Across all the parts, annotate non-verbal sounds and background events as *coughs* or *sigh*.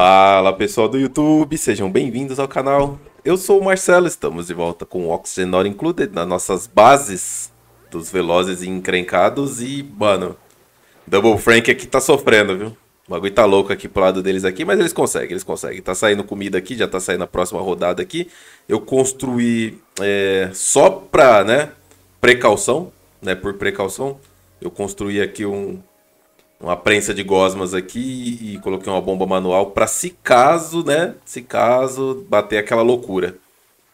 Fala pessoal do YouTube, sejam bem-vindos ao canal. Eu sou o Marcelo, estamos de volta com o Oxygen Not Included nas nossas bases dos velozes e encrencados e, mano, Double Frank aqui tá sofrendo, viu? O bagulho tá louco aqui pro lado deles aqui, mas eles conseguem, eles conseguem. Tá saindo comida aqui, já tá saindo a próxima rodada aqui. Eu construí é, só pra, né, precaução, né, por precaução. Eu construí aqui um, uma prensa de gosmas aqui e coloquei uma bomba manual para se caso, né? Se caso bater aquela loucura.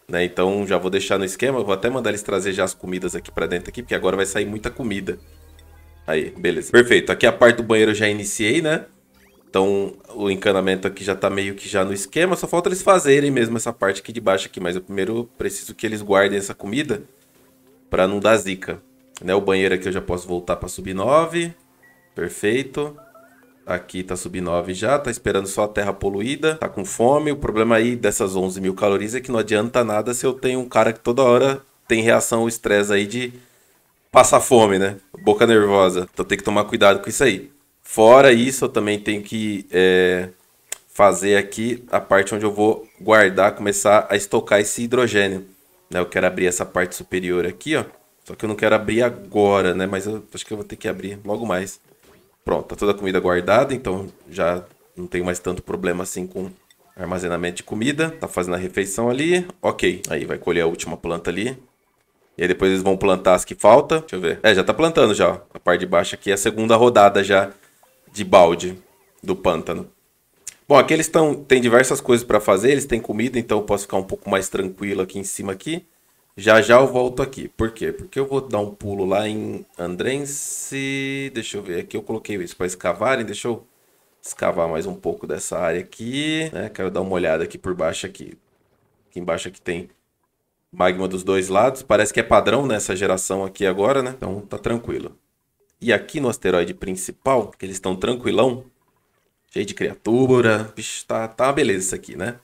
Né? Então já vou deixar no esquema, vou até mandar eles trazer já as comidas aqui para dentro aqui, porque agora vai sair muita comida. Aí, beleza. Perfeito. Aqui a parte do banheiro eu já iniciei, né? Então o encanamento aqui já tá meio que já no esquema, só falta eles fazerem mesmo essa parte aqui de baixo aqui, mas eu primeiro preciso que eles guardem essa comida para não dar zica, né? O banheiro aqui eu já posso voltar para sub 9. Perfeito. Aqui tá sub 9 já, tá esperando só a terra poluída, tá com fome. O problema aí dessas 11 mil calorias é que não adianta nada se eu tenho um cara que toda hora tem reação ao estresse aí de passar fome, né? Boca nervosa. Então tem que tomar cuidado com isso aí. Fora isso, eu também tenho que é, fazer aqui a parte onde eu vou guardar, começar a estocar esse hidrogênio. Né? Eu quero abrir essa parte superior aqui, ó. Só que eu não quero abrir agora, né? Mas eu acho que eu vou ter que abrir logo mais. Pronto, tá toda a comida guardada, então já não tem mais tanto problema assim com armazenamento de comida. Tá fazendo a refeição ali, ok. Aí vai colher a última planta ali. E aí depois eles vão plantar as que falta. Deixa eu ver. É, já tá plantando já. A parte de baixo aqui é a segunda rodada já de balde do pântano. Bom, aqui eles tão, têm diversas coisas para fazer, eles têm comida, então eu posso ficar um pouco mais tranquilo aqui em cima aqui. Já já eu volto aqui. Por quê? Porque eu vou dar um pulo lá em Andrense. Deixa eu ver aqui. Eu coloquei isso para escavarem. Deixa eu escavar mais um pouco dessa área aqui. Né? Quero dar uma olhada aqui por baixo aqui. Aqui embaixo aqui tem magma dos dois lados. Parece que é padrão nessa né, geração aqui agora, né? Então tá tranquilo. E aqui no asteroide principal, que eles estão tranquilão, cheio de criatura. Bicho, tá, tá uma beleza isso aqui, né?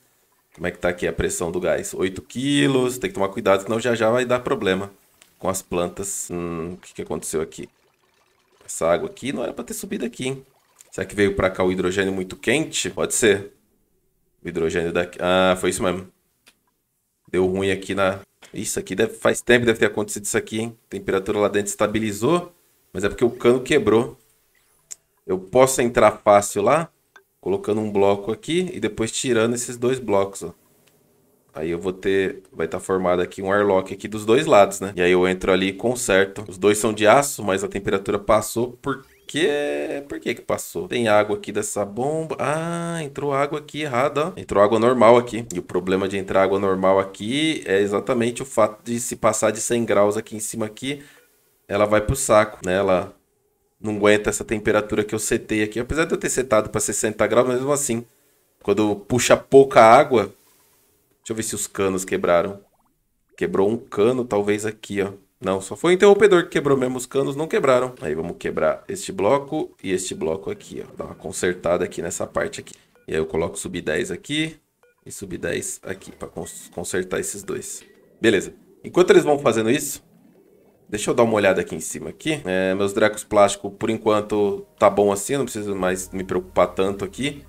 Como é que tá aqui a pressão do gás? 8 quilos, tem que tomar cuidado, senão já já vai dar problema com as plantas. Hum, o que, que aconteceu aqui? Essa água aqui não era para ter subido aqui, hein? Será que veio para cá o hidrogênio muito quente? Pode ser. O hidrogênio daqui... Ah, foi isso mesmo. Deu ruim aqui na... Isso aqui deve... faz tempo deve ter acontecido isso aqui, hein? temperatura lá dentro estabilizou, mas é porque o cano quebrou. Eu posso entrar fácil lá? colocando um bloco aqui e depois tirando esses dois blocos, ó. Aí eu vou ter, vai estar tá formado aqui um airlock aqui dos dois lados, né? E aí eu entro ali e conserto. Os dois são de aço, mas a temperatura passou por quê? Por que que passou? Tem água aqui dessa bomba. Ah, entrou água aqui errada, ó. Entrou água normal aqui. E o problema de entrar água normal aqui é exatamente o fato de se passar de 100 graus aqui em cima aqui, ela vai pro saco, né? Ela não aguenta essa temperatura que eu setei aqui. Apesar de eu ter setado para 60 graus, mesmo assim, quando puxa pouca água. Deixa eu ver se os canos quebraram. Quebrou um cano, talvez aqui, ó. Não, só foi o interrompedor que quebrou mesmo. Os canos não quebraram. Aí vamos quebrar este bloco e este bloco aqui, ó. Dá uma consertada aqui nessa parte aqui. E aí eu coloco sub 10 aqui e sub 10 aqui para consertar esses dois. Beleza. Enquanto eles vão fazendo isso, Deixa eu dar uma olhada aqui em cima aqui. É, meus drecos Plástico, por enquanto, tá bom assim. Não preciso mais me preocupar tanto aqui.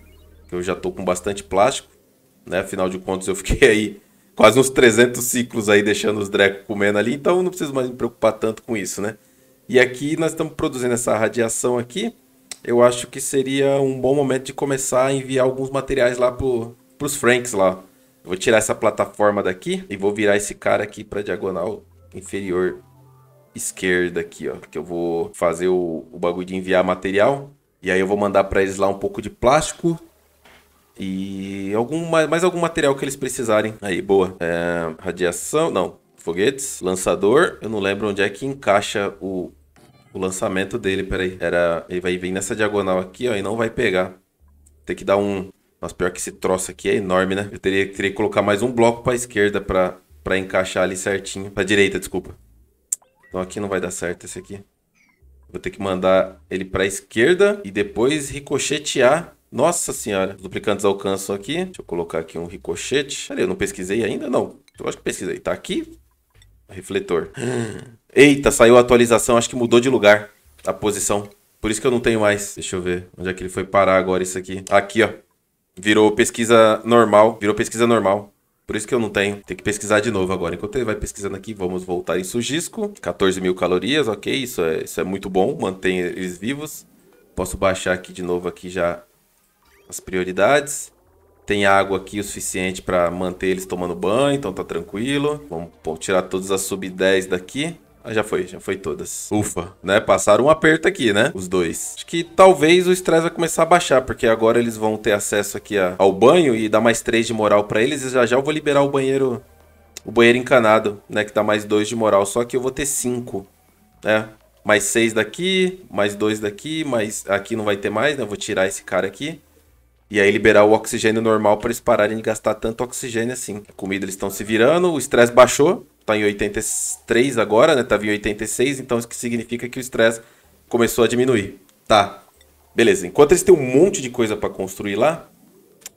Eu já tô com bastante plástico. Né? Afinal de contas, eu fiquei aí quase uns 300 ciclos aí deixando os drecos comendo ali. Então, não preciso mais me preocupar tanto com isso, né? E aqui nós estamos produzindo essa radiação aqui. Eu acho que seria um bom momento de começar a enviar alguns materiais lá pro, pros Franks lá. Eu vou tirar essa plataforma daqui e vou virar esse cara aqui para diagonal inferior esquerda aqui, ó, que eu vou fazer o, o bagulho de enviar material. E aí eu vou mandar para eles lá um pouco de plástico e algum, mais algum material que eles precisarem. Aí, boa. É, radiação, não. Foguetes, lançador. Eu não lembro onde é que encaixa o, o lançamento dele. Peraí, era ele vai vir nessa diagonal aqui, ó, e não vai pegar. Tem que dar um. Mas pior que esse troço aqui é enorme, né? Eu teria, teria que colocar mais um bloco para esquerda para encaixar ali certinho. Para direita, desculpa. Então aqui não vai dar certo esse aqui. Vou ter que mandar ele para a esquerda e depois ricochetear. Nossa senhora, os duplicantes alcançam aqui. Deixa eu colocar aqui um ricochete. Peraí, eu não pesquisei ainda? Não. Eu acho que pesquisei. Tá aqui. Refletor. *gasps* Eita, saiu a atualização. Acho que mudou de lugar a posição. Por isso que eu não tenho mais. Deixa eu ver. Onde é que ele foi parar agora isso aqui? Aqui, ó. Virou pesquisa normal. Virou pesquisa normal. Por isso que eu não tenho. Tem que pesquisar de novo agora. Enquanto ele vai pesquisando aqui, vamos voltar em Sujisco. 14 mil calorias, ok. Isso é, isso é muito bom. Mantém eles vivos. Posso baixar aqui de novo aqui já as prioridades. Tem água aqui o suficiente para manter eles tomando banho, então tá tranquilo. Vamos tirar todas as sub 10 daqui. Ah, já foi, já foi todas. Ufa, né? Passaram um aperto aqui, né? Os dois. Acho que talvez o estresse vai começar a baixar, porque agora eles vão ter acesso aqui a, ao banho e dá mais três de moral para eles. E já já eu vou liberar o banheiro. O banheiro encanado, né? Que dá mais dois de moral. Só que eu vou ter cinco, né? Mais seis daqui, mais dois daqui, mais. Aqui não vai ter mais, né? Eu vou tirar esse cara aqui. E aí liberar o oxigênio normal para eles pararem de gastar tanto oxigênio assim. A comida eles estão se virando, o estresse baixou tá em 83 agora, né? Tava em 86, então isso que significa que o estresse começou a diminuir. Tá. Beleza. Enquanto eles têm um monte de coisa para construir lá,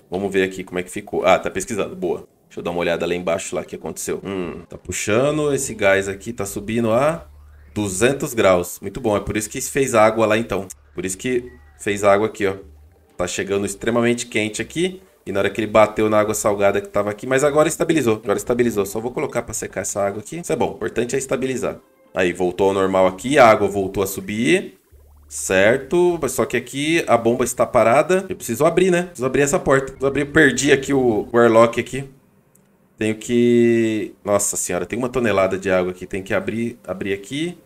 vamos ver aqui como é que ficou. Ah, tá pesquisando. Boa. Deixa eu dar uma olhada lá embaixo lá o que aconteceu. Hum, tá puxando, esse gás aqui tá subindo a 200 graus. Muito bom, é por isso que fez água lá então. Por isso que fez água aqui, ó. Tá chegando extremamente quente aqui. E na hora que ele bateu na água salgada que tava aqui, mas agora estabilizou. Agora estabilizou. Só vou colocar para secar essa água aqui. Isso é bom. O importante é estabilizar. Aí voltou ao normal aqui, a água voltou a subir. Certo, só que aqui a bomba está parada. Eu preciso abrir, né? Preciso abrir essa porta. Preciso abrir, perdi aqui o, o airlock aqui. Tenho que... Nossa senhora, tem uma tonelada de água aqui. Tem que abrir, abrir aqui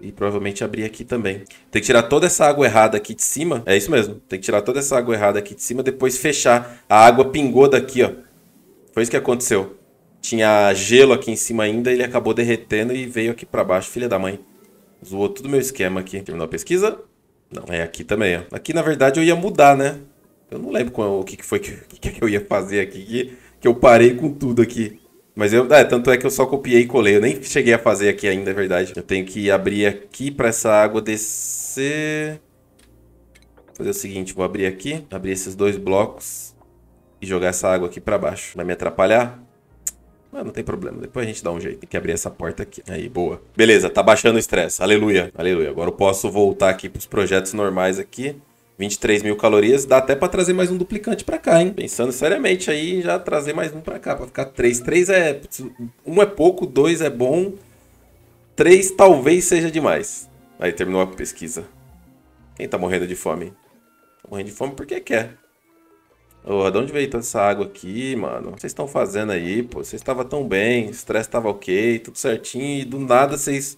e provavelmente abrir aqui também. Tem que tirar toda essa água errada aqui de cima. É isso mesmo. Tem que tirar toda essa água errada aqui de cima, depois fechar. A água pingou daqui, ó. Foi isso que aconteceu. Tinha gelo aqui em cima ainda, ele acabou derretendo e veio aqui pra baixo. Filha da mãe. Zoou todo o meu esquema aqui. Terminou a pesquisa? Não, é aqui também, ó. Aqui, na verdade, eu ia mudar, né? Eu não lembro qual, o que, que foi que, *laughs* que, eu ia fazer aqui, que, que eu parei com tudo aqui. Mas eu, é, tanto é que eu só copiei e colei. Eu nem cheguei a fazer aqui ainda, é verdade. Eu tenho que abrir aqui para essa água descer. Vou fazer o seguinte, vou abrir aqui, abrir esses dois blocos e jogar essa água aqui para baixo. Vai me atrapalhar? Mas não tem problema, depois a gente dá um jeito. Tem que abrir essa porta aqui. Aí, boa. Beleza, tá baixando o estresse. Aleluia, aleluia. Agora eu posso voltar aqui pros projetos normais aqui. 23 mil calorias, dá até para trazer mais um duplicante para cá, hein? Pensando seriamente aí, já trazer mais um para cá, para ficar três três é. Um é pouco, dois é bom, três talvez seja demais. Aí terminou a pesquisa. Quem tá morrendo de fome? Tá morrendo de fome porque quer. Porra, de onde veio toda essa água aqui, mano? O que vocês estão fazendo aí, pô? Vocês estavam tão bem, o estresse tava ok, tudo certinho, e do nada vocês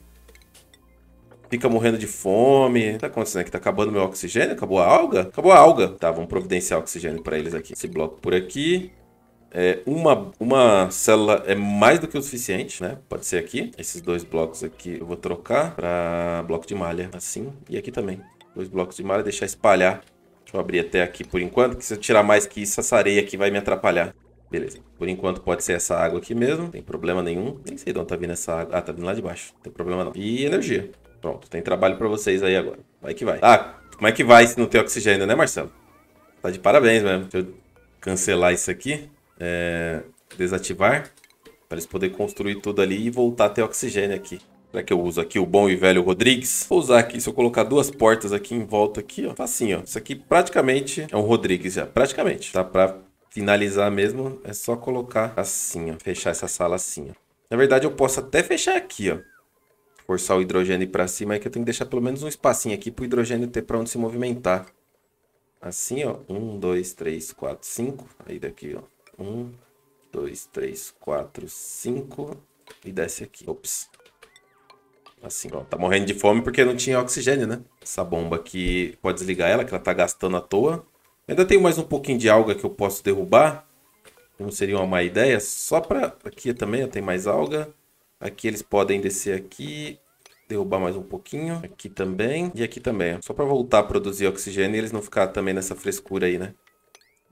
fica morrendo de fome. O que tá acontecendo aqui? Tá acabando meu oxigênio? Acabou a alga? Acabou a alga. Tá, vamos providenciar oxigênio para eles aqui. Esse bloco por aqui. É, uma, uma célula é mais do que o suficiente, né? Pode ser aqui. Esses dois blocos aqui eu vou trocar para bloco de malha, assim. E aqui também. Dois blocos de malha, deixar espalhar. Deixa eu abrir até aqui por enquanto, que se eu tirar mais que isso, essa areia aqui vai me atrapalhar. Beleza. Por enquanto pode ser essa água aqui mesmo, não tem problema nenhum. Nem sei de onde tá vindo essa água. Ah, tá vindo lá de baixo, não tem problema não. E energia. Pronto, tem trabalho para vocês aí agora. Vai que vai. Ah, como é que vai se não tem oxigênio, né, Marcelo? Tá de parabéns mesmo. Deixa eu cancelar isso aqui. É... Desativar. Para eles poderem construir tudo ali e voltar a ter oxigênio aqui. Será que eu uso aqui o bom e velho Rodrigues? Vou usar aqui, se eu colocar duas portas aqui em volta aqui, ó. Facinho, tá assim, ó. Isso aqui praticamente é um Rodrigues já. Praticamente. Tá pra finalizar mesmo, é só colocar assim, ó. Fechar essa sala assim, ó. Na verdade, eu posso até fechar aqui, ó forçar o hidrogênio para cima, é que eu tenho que deixar pelo menos um espacinho aqui para o hidrogênio ter para onde se movimentar. Assim, ó. Um, dois, três, quatro, cinco. Aí daqui, ó. Um, dois, três, quatro, cinco. E desce aqui. Ops. Assim, ó. Tá morrendo de fome porque não tinha oxigênio, né? Essa bomba aqui, pode desligar ela, que ela tá gastando à toa. Ainda tenho mais um pouquinho de alga que eu posso derrubar. Não seria uma má ideia. Só para Aqui também ó, tem mais alga. Aqui eles podem descer aqui, derrubar mais um pouquinho. Aqui também e aqui também. Só para voltar a produzir oxigênio e eles não ficar também nessa frescura aí, né?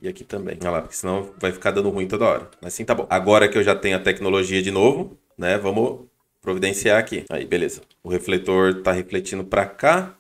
E aqui também. Olha lá, porque senão vai ficar dando ruim toda hora. Mas sim, tá bom. Agora que eu já tenho a tecnologia de novo, né? Vamos providenciar aqui. Aí, beleza. O refletor tá refletindo para cá.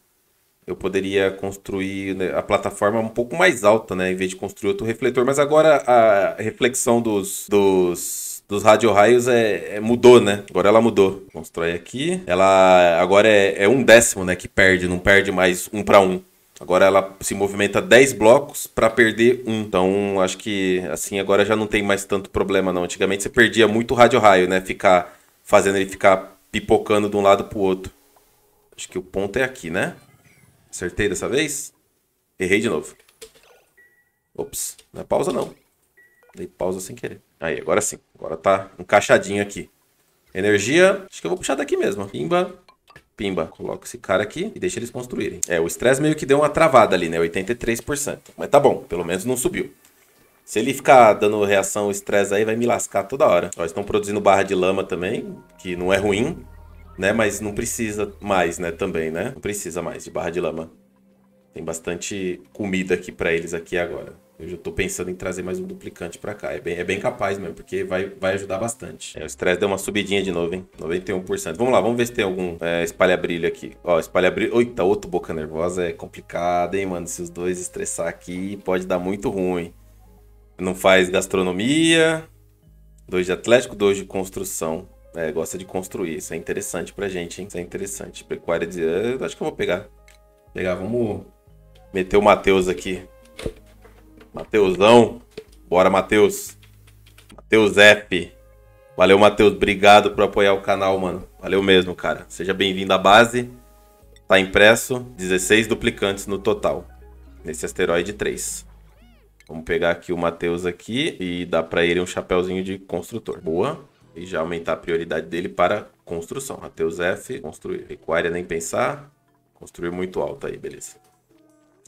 Eu poderia construir né, a plataforma um pouco mais alta, né? Em vez de construir outro refletor. Mas agora a reflexão dos, dos dos rádio raios é, é, mudou, né? Agora ela mudou. Constrói aqui. Ela agora é, é um décimo, né? Que perde, não perde mais um para um. Agora ela se movimenta 10 blocos para perder um. Então acho que assim agora já não tem mais tanto problema não. Antigamente você perdia muito rádio raio, né? Ficar fazendo ele ficar pipocando de um lado pro outro. Acho que o ponto é aqui, né? Acertei dessa vez? Errei de novo. Ops, não é pausa não. Dei pausa sem querer. Aí, agora sim. Agora tá encaixadinho aqui. Energia, acho que eu vou puxar daqui mesmo. Pimba, pimba. Coloco esse cara aqui e deixa eles construírem. É, o estresse meio que deu uma travada ali, né? 83%. Mas tá bom, pelo menos não subiu. Se ele ficar dando reação estresse aí, vai me lascar toda hora. Ó, estão produzindo barra de lama também, que não é ruim, né? Mas não precisa mais, né? Também, né? Não precisa mais de barra de lama. Tem bastante comida aqui pra eles aqui agora. Eu já estou pensando em trazer mais um duplicante para cá. É bem, é bem capaz mesmo, porque vai, vai ajudar bastante. É, o estresse deu uma subidinha de novo, hein? 91%. Vamos lá, vamos ver se tem algum é, espalha-brilho aqui. Ó, espalha-brilho. Oita, outro boca nervosa é complicado, hein, mano? Se os dois estressar aqui, pode dar muito ruim. Não faz gastronomia. Dois de atlético, dois de construção. É, gosta de construir. Isso é interessante pra gente, hein? Isso é interessante. Pecuária de... Eu acho que eu vou pegar. Pegar, vamos meter o Matheus aqui. Mateusão. Bora, Mateus. Mateus F. Valeu, Mateus. Obrigado por apoiar o canal, mano. Valeu mesmo, cara. Seja bem-vindo à base. Tá impresso 16 duplicantes no total. Nesse asteroide 3. Vamos pegar aqui o Mateus aqui e dar para ele um chapéuzinho de construtor. Boa. E já aumentar a prioridade dele para construção. Mateus F, construir. Pecuária nem pensar. Construir muito alto aí, beleza.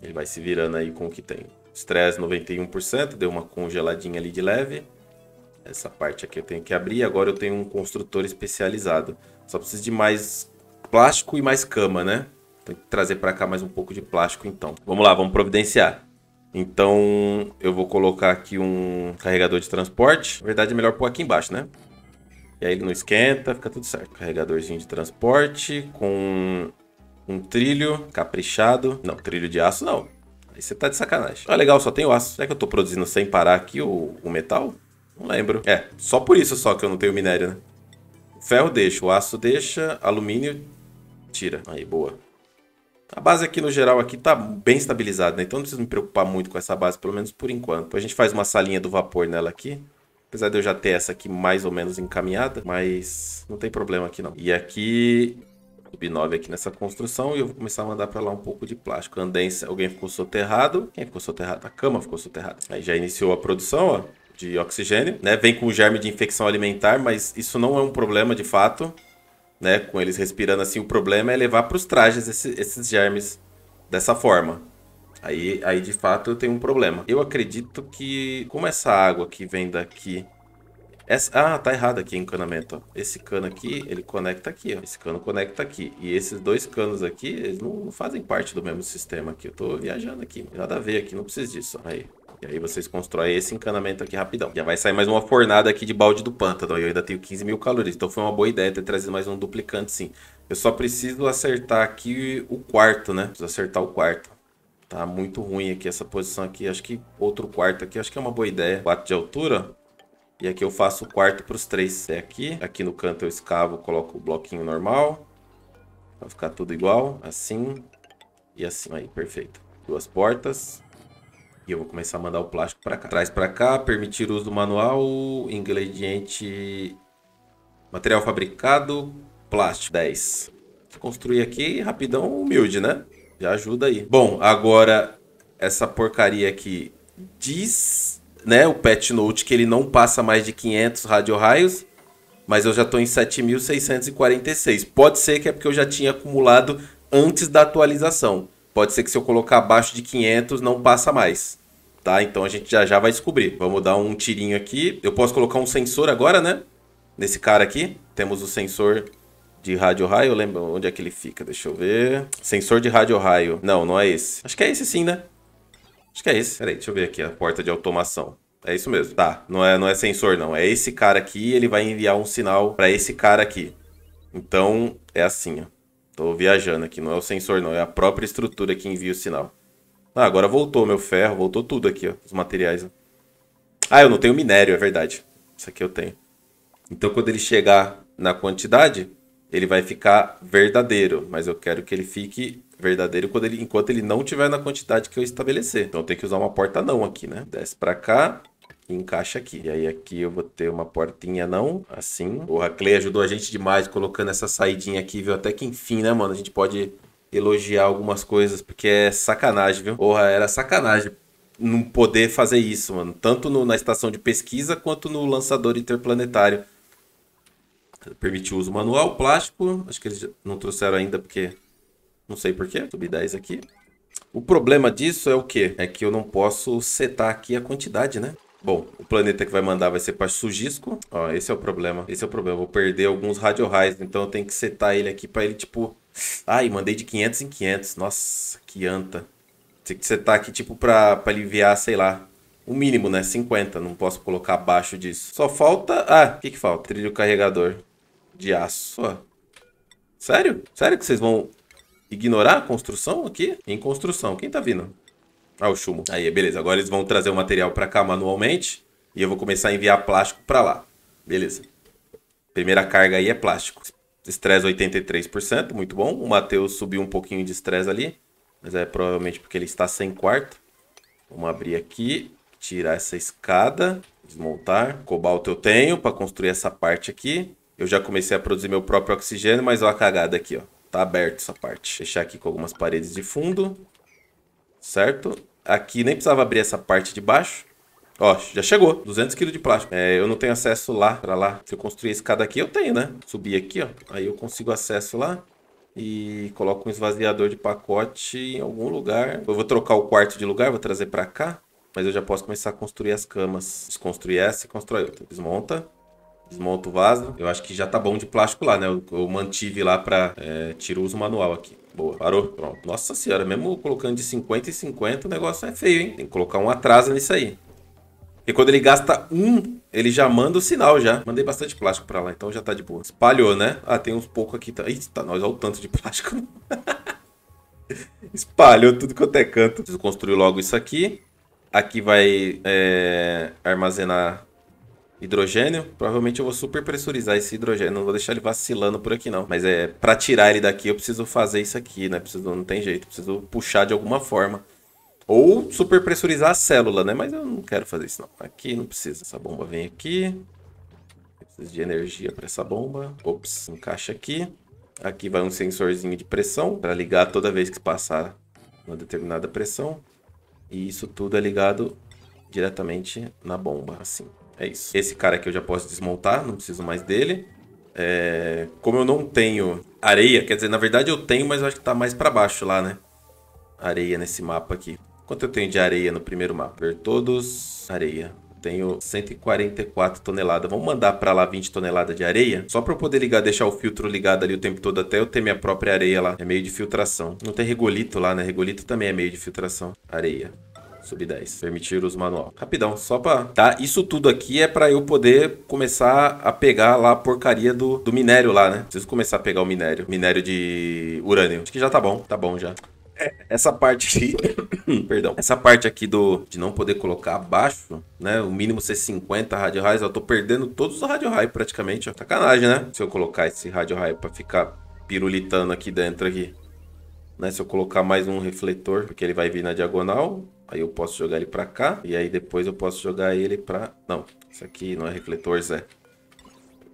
Ele vai se virando aí com o que tem. Stress 91%, deu uma congeladinha ali de leve. Essa parte aqui eu tenho que abrir. Agora eu tenho um construtor especializado. Só preciso de mais plástico e mais cama, né? Tem que trazer para cá mais um pouco de plástico então. Vamos lá, vamos providenciar. Então eu vou colocar aqui um carregador de transporte. Na verdade é melhor pôr aqui embaixo, né? E aí ele não esquenta, fica tudo certo. Carregadorzinho de transporte com um trilho caprichado. Não, trilho de aço não você tá de sacanagem. Ah, legal, só tem o aço. Será é que eu tô produzindo sem parar aqui o, o metal? Não lembro. É, só por isso só que eu não tenho minério, né? O ferro deixa, o aço deixa, alumínio tira. Aí, boa. A base aqui no geral aqui tá bem estabilizada, né? Então não preciso me preocupar muito com essa base, pelo menos por enquanto. A gente faz uma salinha do vapor nela aqui. Apesar de eu já ter essa aqui mais ou menos encaminhada, mas não tem problema aqui não. E aqui o B9 aqui nessa construção e eu vou começar a mandar para lá um pouco de plástico. Andência, alguém ficou soterrado. Quem ficou soterrado? A cama ficou soterrada. Aí já iniciou a produção, ó, de oxigênio, né? Vem com o germe de infecção alimentar, mas isso não é um problema de fato, né? Com eles respirando assim, o problema é levar para os trajes esse, esses germes dessa forma. Aí, aí de fato eu tenho um problema. Eu acredito que como essa água que vem daqui essa... Ah, tá errado aqui o encanamento. Ó. Esse cano aqui, ele conecta aqui. Ó. Esse cano conecta aqui. E esses dois canos aqui, eles não fazem parte do mesmo sistema aqui. Eu tô viajando aqui. Nada a ver aqui, não preciso disso. Ó. Aí, e aí vocês constroem esse encanamento aqui rapidão. Já vai sair mais uma fornada aqui de balde do pântano. E eu ainda tenho 15 mil calorias. Então foi uma boa ideia ter trazido mais um duplicante sim. Eu só preciso acertar aqui o quarto, né? Preciso acertar o quarto. Tá muito ruim aqui essa posição aqui. Acho que outro quarto aqui. Acho que é uma boa ideia. 4 de altura. E aqui eu faço o quarto para os três. É aqui. Aqui no canto eu escavo, coloco o bloquinho normal. Vai ficar tudo igual. Assim. E assim. Aí, perfeito. Duas portas. E eu vou começar a mandar o plástico para cá. Traz para cá. Permitir o uso do manual. Ingrediente. Material fabricado. Plástico. 10. Construir aqui rapidão, humilde, né? Já ajuda aí. Bom, agora essa porcaria aqui diz né, o patch note que ele não passa mais de 500 radio-raios, mas eu já estou em 7.646. Pode ser que é porque eu já tinha acumulado antes da atualização. Pode ser que se eu colocar abaixo de 500 não passa mais. Tá? Então a gente já já vai descobrir. Vamos dar um tirinho aqui. Eu posso colocar um sensor agora, né? Nesse cara aqui. Temos o sensor de rádio raio. lembro onde é que ele fica. Deixa eu ver. Sensor de rádio raio. Não, não é esse. Acho que é esse sim, né? Acho que é esse. Peraí, deixa eu ver aqui a porta de automação. É isso mesmo. Tá, não é, não é sensor não. É esse cara aqui, ele vai enviar um sinal para esse cara aqui. Então, é assim, ó. Tô viajando aqui, não é o sensor não, é a própria estrutura que envia o sinal. Ah, agora voltou meu ferro, voltou tudo aqui, ó, os materiais. Ó. Ah, eu não tenho minério, é verdade. Isso aqui eu tenho. Então, quando ele chegar na quantidade, ele vai ficar verdadeiro, mas eu quero que ele fique verdadeiro quando ele, enquanto ele não tiver na quantidade que eu estabelecer. Então tem que usar uma porta não aqui, né? Desce para cá, encaixa aqui. E aí aqui eu vou ter uma portinha não, assim. O Clay ajudou a gente demais colocando essa saidinha aqui, viu? Até que enfim, né, mano? A gente pode elogiar algumas coisas, porque é sacanagem, viu? Porra, era sacanagem não poder fazer isso, mano. Tanto no, na estação de pesquisa, quanto no lançador interplanetário. Permite o uso manual, plástico. Acho que eles não trouxeram ainda, porque não sei porquê. Subi 10 aqui. O problema disso é o quê? É que eu não posso setar aqui a quantidade, né? Bom, o planeta que vai mandar vai ser para Sujisco. Ó, esse é o problema. Esse é o problema. Eu vou perder alguns radiorais, então eu tenho que setar ele aqui para ele, tipo... Ai, mandei de 500 em 500. Nossa, que anta. Tem que setar aqui, tipo, para aliviar, sei lá, o mínimo, né? 50. Não posso colocar abaixo disso. Só falta... Ah, o que que falta? Trilho carregador de aço. Ó. Sério? Sério que vocês vão Ignorar a construção aqui? Em construção. Quem tá vindo? Ah, o chumbo. Aí, beleza. Agora eles vão trazer o material pra cá manualmente. E eu vou começar a enviar plástico pra lá. Beleza. Primeira carga aí é plástico. Estresse 83%, muito bom. O Matheus subiu um pouquinho de estresse ali. Mas é provavelmente porque ele está sem quarto. Vamos abrir aqui. Tirar essa escada. Desmontar. Cobalto eu tenho para construir essa parte aqui. Eu já comecei a produzir meu próprio oxigênio, mas olha a cagada aqui, ó. Tá aberto essa parte. Fechar aqui com algumas paredes de fundo. Certo? Aqui nem precisava abrir essa parte de baixo. Ó, já chegou. 200 kg de plástico. É, eu não tenho acesso lá, pra lá. Se eu construir a escada aqui, eu tenho, né? Subir aqui, ó. Aí eu consigo acesso lá. E coloco um esvaziador de pacote em algum lugar. Eu vou trocar o quarto de lugar, vou trazer pra cá. Mas eu já posso começar a construir as camas. Desconstruir essa e constrói outra. Desmonta desmonta o vaso. Eu acho que já tá bom de plástico lá, né? Eu, eu mantive lá pra... É, tiro uso manual aqui. Boa, parou. Pronto. Nossa senhora, mesmo colocando de 50 e 50, o negócio é feio, hein? Tem que colocar um atraso nisso aí. E quando ele gasta um, ele já manda o sinal já. Mandei bastante plástico pra lá, então já tá de boa. Espalhou, né? Ah, tem uns pouco aqui. Tá... Eita, nós, olha o tanto de plástico. *laughs* Espalhou tudo quanto é canto. Preciso construir logo isso aqui. Aqui vai é, armazenar hidrogênio. Provavelmente eu vou super pressurizar esse hidrogênio. Não vou deixar ele vacilando por aqui, não. Mas é para tirar ele daqui, eu preciso fazer isso aqui, né? Preciso, não tem jeito, preciso puxar de alguma forma. Ou super pressurizar a célula, né? Mas eu não quero fazer isso, não. Aqui não precisa. Essa bomba vem aqui. Preciso de energia para essa bomba. Ops, encaixa aqui. Aqui vai um sensorzinho de pressão para ligar toda vez que passar uma determinada pressão. E isso tudo é ligado diretamente na bomba, assim. É isso. Esse cara aqui eu já posso desmontar, não preciso mais dele. É... Como eu não tenho areia, quer dizer, na verdade eu tenho, mas eu acho que tá mais para baixo lá, né? Areia nesse mapa aqui. Quanto eu tenho de areia no primeiro mapa? Ver todos. Areia. Tenho 144 toneladas. Vamos mandar para lá 20 toneladas de areia? Só para eu poder ligar, deixar o filtro ligado ali o tempo todo até eu ter minha própria areia lá. É meio de filtração. Não tem regolito lá, né? Regolito também é meio de filtração. Areia. Sub-10. Permitir os manual. Rapidão, só pra... Tá? Isso tudo aqui é pra eu poder começar a pegar lá a porcaria do, do minério lá, né? Preciso começar a pegar o minério. Minério de urânio. Acho que já tá bom. Tá bom já é. essa parte aqui, *coughs* perdão, essa parte aqui do de não poder colocar abaixo, né? O mínimo ser 50 radio raios, eu tô perdendo todos os radio raio praticamente, ó. Sacanagem, né? Se eu colocar esse radio raio para ficar pirulitando aqui dentro aqui, né? Se eu colocar mais um refletor, porque ele vai vir na diagonal, Aí eu posso jogar ele pra cá. E aí depois eu posso jogar ele pra... Não, isso aqui não é refletor, Zé.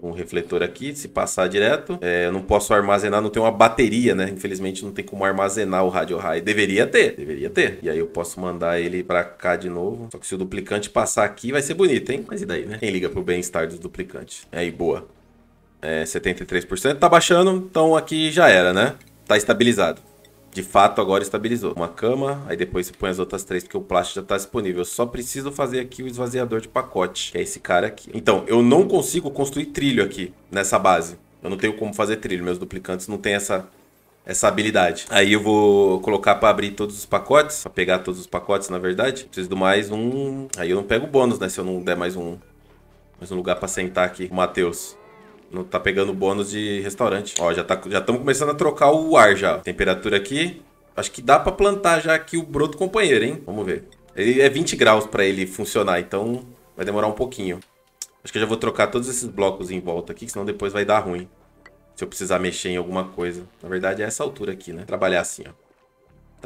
Um refletor aqui, se passar direto. É, eu não posso armazenar, não tem uma bateria, né? Infelizmente não tem como armazenar o rádio high. Deveria ter, deveria ter. E aí eu posso mandar ele pra cá de novo. Só que se o duplicante passar aqui, vai ser bonito, hein? Mas e daí, né? Quem liga pro bem-estar dos duplicantes? Aí, é, boa. É, 73%. Tá baixando, então aqui já era, né? Tá estabilizado de fato agora estabilizou. Uma cama, aí depois você põe as outras três porque o plástico já está disponível. Eu só preciso fazer aqui o esvaziador de pacote, que é esse cara aqui. Então, eu não consigo construir trilho aqui nessa base. Eu não tenho como fazer trilho, meus duplicantes não têm essa essa habilidade. Aí eu vou colocar para abrir todos os pacotes, para pegar todos os pacotes, na verdade. Preciso do mais um. Aí eu não pego bônus, né, se eu não der mais um mais um lugar para sentar aqui, o Matheus. Não tá pegando bônus de restaurante. Ó, já tá, já estamos começando a trocar o ar já. Temperatura aqui. Acho que dá para plantar já aqui o broto companheiro, hein? Vamos ver. Ele é 20 graus para ele funcionar, então vai demorar um pouquinho. Acho que eu já vou trocar todos esses blocos em volta aqui, senão depois vai dar ruim. Se eu precisar mexer em alguma coisa. Na verdade é essa altura aqui, né? Trabalhar assim, ó.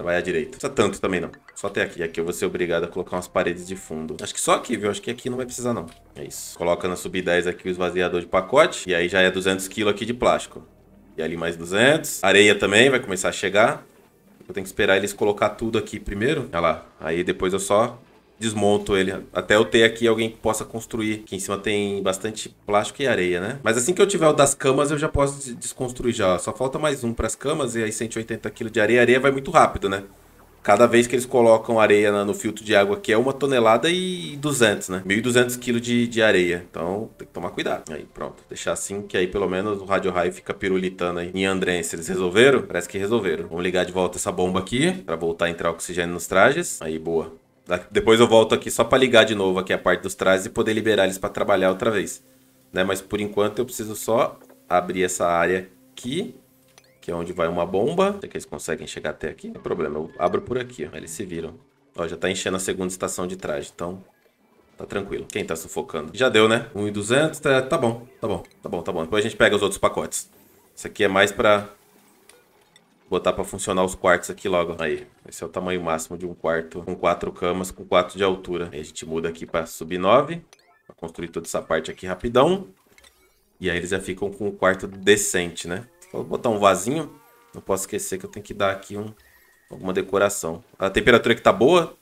Trabalhar tá, direito. Não precisa tanto também, não. Só até aqui. Aqui eu vou ser obrigado a colocar umas paredes de fundo. Acho que só aqui, viu? Acho que aqui não vai precisar, não. É isso. Coloca na sub-10 aqui o esvaziador de pacote. E aí já é 200 kg aqui de plástico. E ali mais 200. Areia também vai começar a chegar. Eu tenho que esperar eles colocar tudo aqui primeiro. Olha lá. Aí depois eu só desmonto ele. Até eu ter aqui alguém que possa construir. Aqui em cima tem bastante plástico e areia, né? Mas assim que eu tiver o das camas, eu já posso desconstruir já. Só falta mais um para as camas e aí 180 kg de areia. A areia vai muito rápido, né? Cada vez que eles colocam areia no filtro de água aqui é uma tonelada e 200, né? 1.200 quilos de, de areia. Então tem que tomar cuidado. Aí pronto. Deixar assim que aí pelo menos o rádio raio fica pirulitando aí em Andrense. Eles resolveram? Parece que resolveram. Vamos ligar de volta essa bomba aqui para voltar a entrar oxigênio nos trajes. Aí boa. Depois eu volto aqui só para ligar de novo aqui a parte dos trajes e poder liberar eles para trabalhar outra vez. Né? Mas por enquanto eu preciso só abrir essa área aqui, que é onde vai uma bomba. Será que eles conseguem chegar até aqui? Não é problema, eu abro por aqui, ó. eles se viram. Ó, já tá enchendo a segunda estação de traje, então tá tranquilo. Quem tá sufocando? Já deu, né? 1.200, tá, tá bom, tá bom, tá bom, tá bom. Depois a gente pega os outros pacotes. Isso aqui é mais pra botar para funcionar os quartos aqui logo. Aí, esse é o tamanho máximo de um quarto com quatro camas, com quatro de altura. Aí a gente muda aqui para sub 9, para construir toda essa parte aqui rapidão. E aí eles já ficam com um quarto decente, né? Vou botar um vasinho. Não posso esquecer que eu tenho que dar aqui um, alguma decoração. A temperatura que tá boa.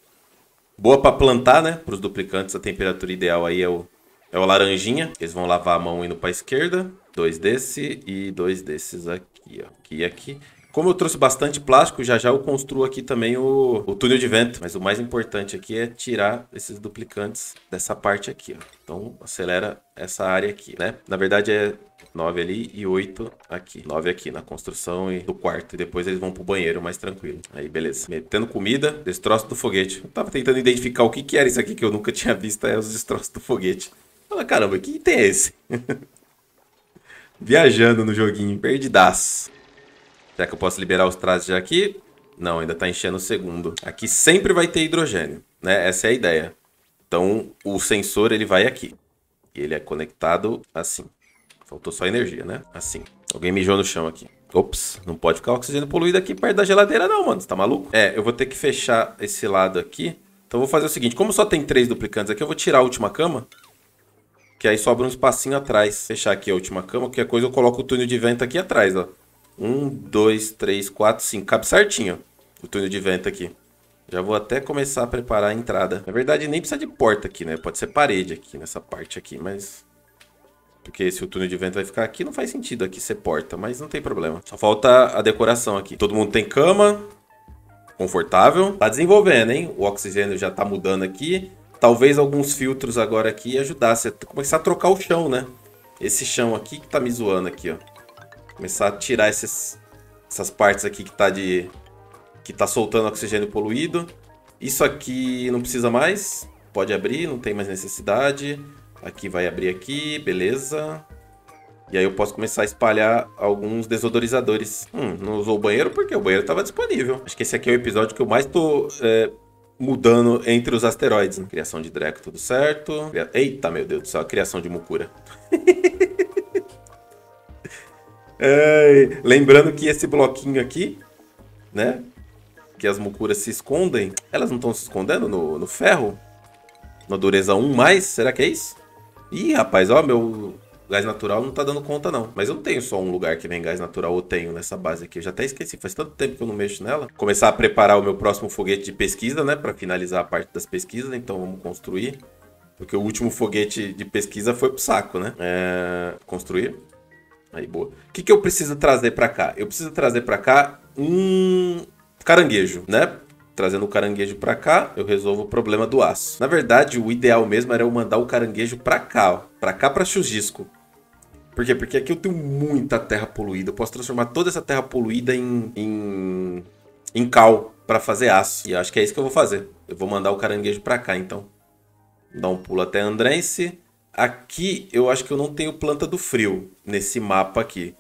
Boa para plantar, né? Para os duplicantes, a temperatura ideal aí é o, é o laranjinha. Eles vão lavar a mão indo para esquerda. Dois desse e dois desses aqui, ó. Aqui e aqui. Como eu trouxe bastante plástico, já já eu construo aqui também o, o túnel de vento. Mas o mais importante aqui é tirar esses duplicantes dessa parte aqui, ó. Então, acelera essa área aqui, né? Na verdade, é 9 ali e 8 aqui. 9 aqui na construção e do quarto. E depois eles vão pro banheiro mais tranquilo. Aí, beleza. Metendo comida, destroço do foguete. Eu tava tentando identificar o que, que era isso aqui que eu nunca tinha visto. É os destroços do foguete. Fala, caramba, que item é esse? *laughs* Viajando no joguinho, perdidaço. Será que eu posso liberar os trajes já aqui? Não, ainda está enchendo o segundo. Aqui sempre vai ter hidrogênio, né? Essa é a ideia. Então, o sensor, ele vai aqui. E ele é conectado assim. Faltou só energia, né? Assim. Alguém mijou no chão aqui. Ops, não pode ficar oxigênio poluído aqui perto da geladeira não, mano. Você tá maluco? É, eu vou ter que fechar esse lado aqui. Então eu vou fazer o seguinte. Como só tem três duplicantes aqui, eu vou tirar a última cama. Que aí sobra um espacinho atrás. Fechar aqui a última cama. Qualquer coisa eu coloco o túnel de vento aqui atrás, ó. Um, dois, três, quatro, cinco. Cabe certinho o túnel de vento aqui. Já vou até começar a preparar a entrada. Na verdade, nem precisa de porta aqui, né? Pode ser parede aqui, nessa parte aqui, mas... Porque se o túnel de vento vai ficar aqui, não faz sentido aqui ser porta, mas não tem problema. Só falta a decoração aqui. Todo mundo tem cama, confortável. Tá desenvolvendo, hein? O oxigênio já tá mudando aqui. Talvez alguns filtros agora aqui ajudasse a começar a trocar o chão, né? Esse chão aqui que tá me zoando aqui, ó. Começar a tirar esses, essas partes aqui que tá de. que tá soltando oxigênio poluído. Isso aqui não precisa mais. Pode abrir, não tem mais necessidade. Aqui vai abrir aqui, beleza. E aí eu posso começar a espalhar alguns desodorizadores. Hum, não usou o banheiro porque o banheiro estava disponível. Acho que esse aqui é o episódio que eu mais tô é, mudando entre os asteroides. Criação de Dreco, tudo certo. Eita, meu Deus do céu, a criação de Mucura. *laughs* É, lembrando que esse bloquinho aqui, né? Que as mucuras se escondem. Elas não estão se escondendo no, no ferro? Na dureza 1 mais? Será que é isso? Ih, rapaz, ó, meu gás natural não tá dando conta, não. Mas eu não tenho só um lugar que vem gás natural eu tenho nessa base aqui. Eu já até esqueci, faz tanto tempo que eu não mexo nela. Começar a preparar o meu próximo foguete de pesquisa, né? Pra finalizar a parte das pesquisas, então vamos construir. Porque o último foguete de pesquisa foi pro saco, né? É... Construir. Aí, boa. O que, que eu preciso trazer para cá? Eu preciso trazer para cá um caranguejo, né? Trazendo o caranguejo para cá, eu resolvo o problema do aço. Na verdade, o ideal mesmo era eu mandar o caranguejo para cá, ó. Pra cá, pra Chujisco. Por quê? Porque aqui eu tenho muita terra poluída. Eu posso transformar toda essa terra poluída em, em, em cal para fazer aço. E acho que é isso que eu vou fazer. Eu vou mandar o caranguejo para cá, então. Dá um pulo até Andrense. Aqui eu acho que eu não tenho planta do frio nesse mapa aqui.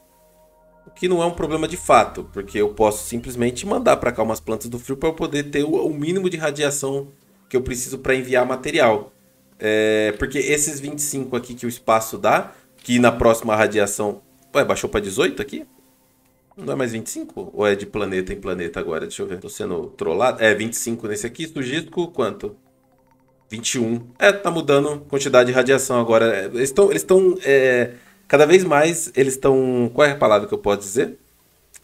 O que não é um problema de fato, porque eu posso simplesmente mandar para cá umas plantas do frio para eu poder ter o mínimo de radiação que eu preciso para enviar material. É, porque esses 25 aqui que o espaço dá, que na próxima radiação... Ué, baixou para 18 aqui? Não é mais 25? Ou é de planeta em planeta agora? Deixa eu ver. Tô sendo trollado. É, 25 nesse aqui. Sugisco, quanto? 21. É, tá mudando quantidade de radiação agora. É, eles estão. Eles estão é, cada vez mais eles estão. Qual é a palavra que eu posso dizer?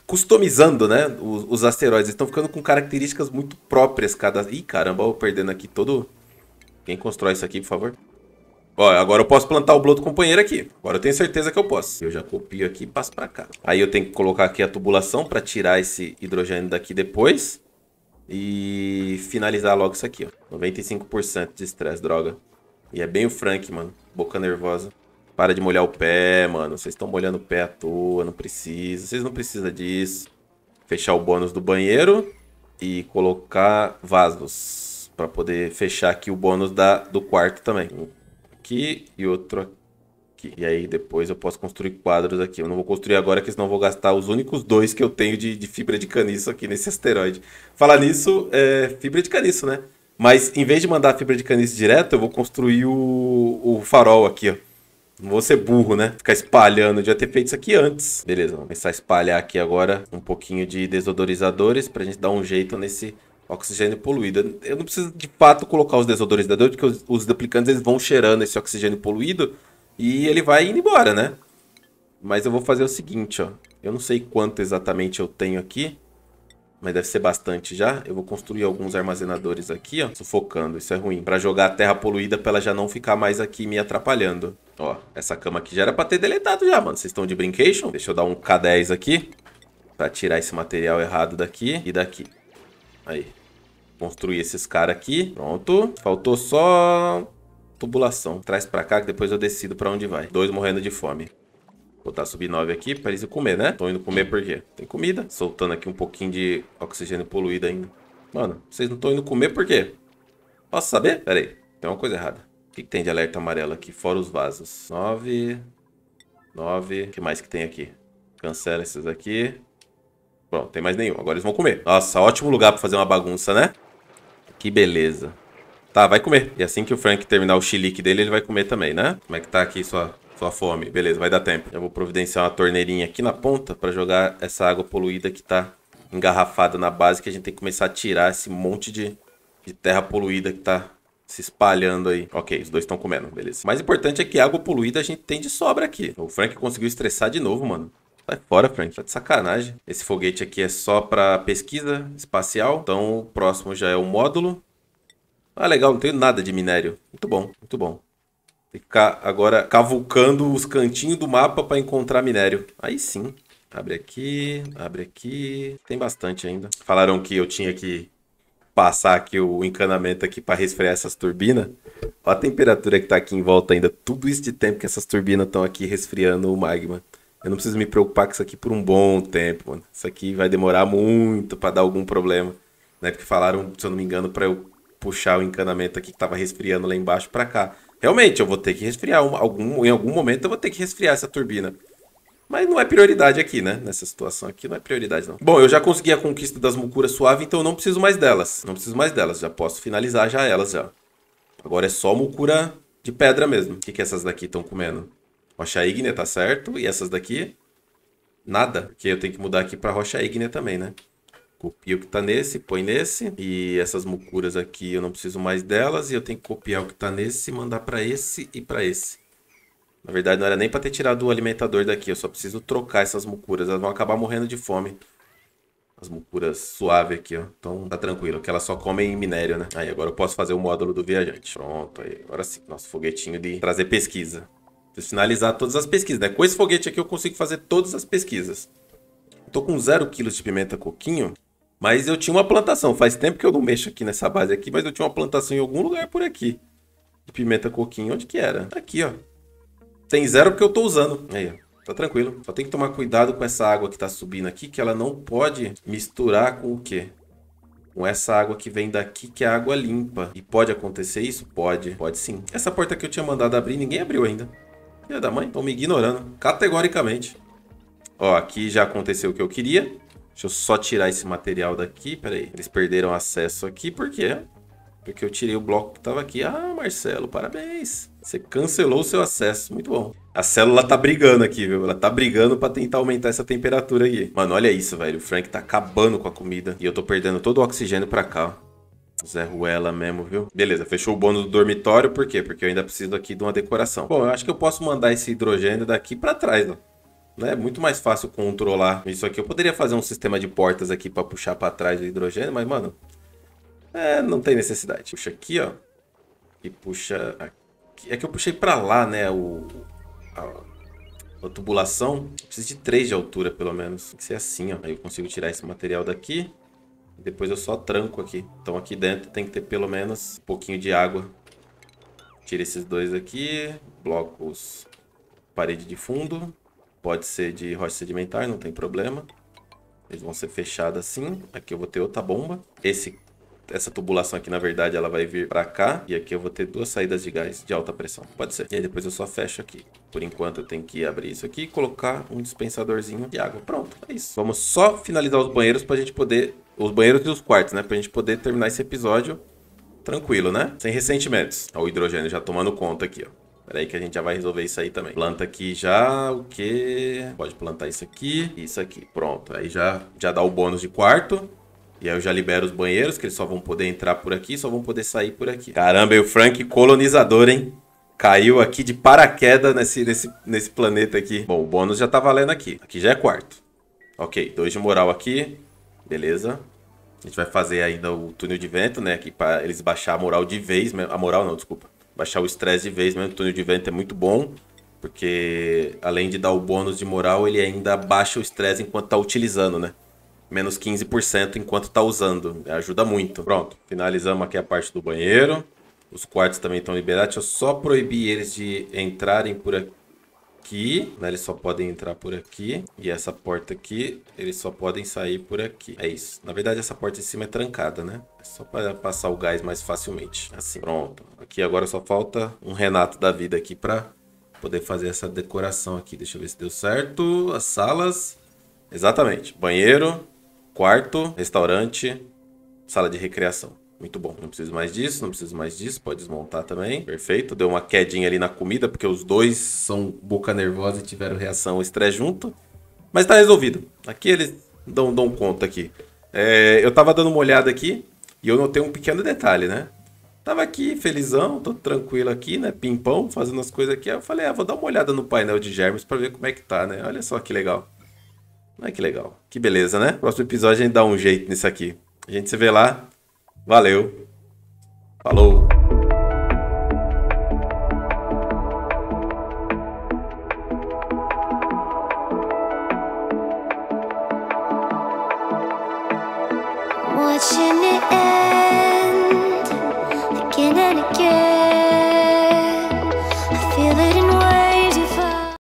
Customizando, né? Os, os asteroides. estão ficando com características muito próprias. Cada. Ih, caramba, eu perdendo aqui todo. Quem constrói isso aqui, por favor? Ó, agora eu posso plantar o bloco companheiro aqui. Agora eu tenho certeza que eu posso. Eu já copio aqui e passo pra cá. Aí eu tenho que colocar aqui a tubulação para tirar esse hidrogênio daqui depois. E finalizar logo isso aqui, ó. 95% de estresse, droga. E é bem o Frank, mano. Boca nervosa. Para de molhar o pé, mano. Vocês estão molhando o pé à toa, não precisa. Vocês não precisam disso. Fechar o bônus do banheiro e colocar vasos. para poder fechar aqui o bônus da, do quarto também. Um aqui e outro aqui aqui. E aí depois eu posso construir quadros aqui. Eu não vou construir agora, que senão eu vou gastar os únicos dois que eu tenho de, de fibra de caniço aqui nesse asteroide. Falar nisso, é fibra de caniço, né? Mas em vez de mandar a fibra de caniço direto, eu vou construir o, o farol aqui, ó. Não vou ser burro, né? Ficar espalhando. Eu devia ter feito isso aqui antes. Beleza, vamos começar a espalhar aqui agora um pouquinho de desodorizadores pra gente dar um jeito nesse oxigênio poluído. Eu não preciso, de fato, colocar os desodorizadores, porque os, os duplicantes eles vão cheirando esse oxigênio poluído e ele vai indo embora, né? Mas eu vou fazer o seguinte, ó. Eu não sei quanto exatamente eu tenho aqui. Mas deve ser bastante já. Eu vou construir alguns armazenadores aqui, ó. Sufocando, isso é ruim. Pra jogar a terra poluída pra ela já não ficar mais aqui me atrapalhando. Ó, essa cama aqui já era pra ter deletado já, mano. Vocês estão de brincation? Deixa eu dar um K10 aqui. Pra tirar esse material errado daqui e daqui. Aí. Construir esses caras aqui. Pronto. Faltou só tubulação. Traz pra cá que depois eu decido pra onde vai. Dois morrendo de fome. Botar sub-9 aqui pra eles comer, né? Tô indo comer porque tem comida. Soltando aqui um pouquinho de oxigênio poluído ainda. Mano, vocês não estão indo comer por quê? Posso saber? Pera aí, tem uma coisa errada. O que, que tem de alerta amarelo aqui? Fora os vasos. 9, 9. O que mais que tem aqui? Cancela esses aqui. Pronto, tem mais nenhum. Agora eles vão comer. Nossa, ótimo lugar pra fazer uma bagunça, né? Que beleza. Tá, vai comer. E assim que o Frank terminar o chilique dele, ele vai comer também, né? Como é que tá aqui sua, sua fome? Beleza, vai dar tempo. Eu vou providenciar uma torneirinha aqui na ponta para jogar essa água poluída que tá engarrafada na base, que a gente tem que começar a tirar esse monte de, de terra poluída que tá se espalhando aí. Ok, os dois estão comendo, beleza. O mais importante é que água poluída a gente tem de sobra aqui. O Frank conseguiu estressar de novo, mano. Sai fora, Frank. Tá de sacanagem. Esse foguete aqui é só pra pesquisa espacial. Então, o próximo já é o módulo. Ah, legal, não tenho nada de minério. Muito bom, muito bom. Tem que ficar agora cavucando os cantinhos do mapa para encontrar minério. Aí sim. Abre aqui, abre aqui. Tem bastante ainda. Falaram que eu tinha que passar aqui o encanamento aqui para resfriar essas turbinas. Olha a temperatura que está aqui em volta ainda. Tudo isso de tempo que essas turbinas estão aqui resfriando o magma. Eu não preciso me preocupar com isso aqui por um bom tempo, mano. Isso aqui vai demorar muito para dar algum problema. Né? Porque falaram, se eu não me engano, para eu puxar o encanamento aqui que estava resfriando lá embaixo para cá. Realmente, eu vou ter que resfriar. algum, em algum momento eu vou ter que resfriar essa turbina. Mas não é prioridade aqui, né? Nessa situação aqui não é prioridade, não. Bom, eu já consegui a conquista das mucuras suave, então eu não preciso mais delas. Não preciso mais delas, já posso finalizar já elas já. Agora é só mucura de pedra mesmo. O que, que essas daqui estão comendo? Rocha ígnea, tá certo. E essas daqui? Nada, porque eu tenho que mudar aqui pra rocha ígnea também, né? Copio tipo, o que tá nesse, põe nesse. E essas mucuras aqui eu não preciso mais delas. E eu tenho que copiar o que tá nesse, mandar para esse e para esse. Na verdade, não era nem para ter tirado o alimentador daqui. Eu só preciso trocar essas mucuras. Elas vão acabar morrendo de fome. As mucuras suave aqui, ó. Então tá tranquilo, que elas só comem minério, né? Aí agora eu posso fazer o módulo do viajante. Pronto, aí agora sim. Nosso foguetinho de trazer pesquisa. Preciso finalizar todas as pesquisas, né? Com esse foguete aqui eu consigo fazer todas as pesquisas. Tô com 0 kg de pimenta coquinho mas eu tinha uma plantação. Faz tempo que eu não mexo aqui nessa base aqui, mas eu tinha uma plantação em algum lugar por aqui. De pimenta coquinho. Onde que era? Aqui, ó. Tem zero porque eu tô usando. Aí, ó. Tá tranquilo. Só tem que tomar cuidado com essa água que tá subindo aqui, que ela não pode misturar com o quê? Com essa água que vem daqui, que é água limpa. E pode acontecer isso? Pode. Pode sim. Essa porta que eu tinha mandado abrir, ninguém abriu ainda. Filha da mãe, estão me ignorando. Categoricamente. Ó, aqui já aconteceu o que eu queria. Deixa eu só tirar esse material daqui, peraí. Eles perderam acesso aqui, por quê? Porque eu tirei o bloco que tava aqui. Ah, Marcelo, parabéns. Você cancelou o seu acesso, muito bom. A célula tá brigando aqui, viu? Ela tá brigando para tentar aumentar essa temperatura aqui. Mano, olha isso, velho. O Frank tá acabando com a comida. E eu tô perdendo todo o oxigênio para cá, ó. Zé Ruela mesmo, viu? Beleza, fechou o bônus do dormitório, por quê? Porque eu ainda preciso aqui de uma decoração. Bom, eu acho que eu posso mandar esse hidrogênio daqui pra trás, ó né? Muito mais fácil controlar isso aqui. Eu poderia fazer um sistema de portas aqui para puxar para trás o hidrogênio, mas, mano, é, não tem necessidade. Puxa aqui, ó. E puxa aqui. É que eu puxei para lá, né, o... A, a tubulação. precisa preciso de 3 de altura, pelo menos. Tem que ser assim, ó. Aí eu consigo tirar esse material daqui. Depois eu só tranco aqui. Então aqui dentro tem que ter pelo menos um pouquinho de água. Tira esses dois aqui. Blocos parede de fundo. Pode ser de rocha sedimentar, não tem problema. Eles vão ser fechados assim. Aqui eu vou ter outra bomba. Esse, essa tubulação aqui, na verdade, ela vai vir para cá. E aqui eu vou ter duas saídas de gás de alta pressão. Pode ser. E aí depois eu só fecho aqui. Por enquanto eu tenho que abrir isso aqui e colocar um dispensadorzinho de água. Pronto, é isso. Vamos só finalizar os banheiros para a gente poder... Os banheiros e os quartos, né? Para a gente poder terminar esse episódio tranquilo, né? Sem ressentimentos. Olha o hidrogênio já tomando conta aqui, ó. Pera aí que a gente já vai resolver isso aí também. Planta aqui já, o quê? Pode plantar isso aqui isso aqui. Pronto, aí já, já dá o bônus de quarto. E aí eu já libero os banheiros, que eles só vão poder entrar por aqui, só vão poder sair por aqui. Caramba, e o Frank colonizador, hein? Caiu aqui de paraquedas nesse, nesse, nesse planeta aqui. Bom, o bônus já tá valendo aqui. Aqui já é quarto. Ok, dois de moral aqui. Beleza. A gente vai fazer ainda o túnel de vento, né? Aqui pra eles baixar a moral de vez. A moral não, desculpa baixar o estresse de vez mesmo. O túnel de vento é muito bom, porque além de dar o bônus de moral, ele ainda baixa o estresse enquanto tá utilizando, né? Menos 15% enquanto tá usando. Ajuda muito. Pronto, finalizamos aqui a parte do banheiro. Os quartos também estão liberados. Deixa eu só proibir eles de entrarem por aqui aqui, né? Eles só podem entrar por aqui. E essa porta aqui, eles só podem sair por aqui. É isso. Na verdade, essa porta de cima é trancada, né? É só para passar o gás mais facilmente. Assim, pronto. Aqui agora só falta um Renato da vida aqui para poder fazer essa decoração aqui. Deixa eu ver se deu certo. As salas. Exatamente. Banheiro, quarto, restaurante, sala de recreação. Muito bom. Não preciso mais disso, não preciso mais disso. Pode desmontar também. Perfeito. Deu uma quedinha ali na comida, porque os dois são boca nervosa e tiveram reação estresse junto. Mas tá resolvido. Aqui eles dão, dão conta aqui. É, eu tava dando uma olhada aqui e eu notei um pequeno detalhe, né? Tava aqui, felizão, tô tranquilo aqui, né? Pimpão, fazendo as coisas aqui. Aí eu falei, ah, vou dar uma olhada no painel de germes para ver como é que tá, né? Olha só que legal. Olha que legal. Que beleza, né? Próximo episódio a gente dá um jeito nisso aqui. A gente se vê lá. Valeu. Falou.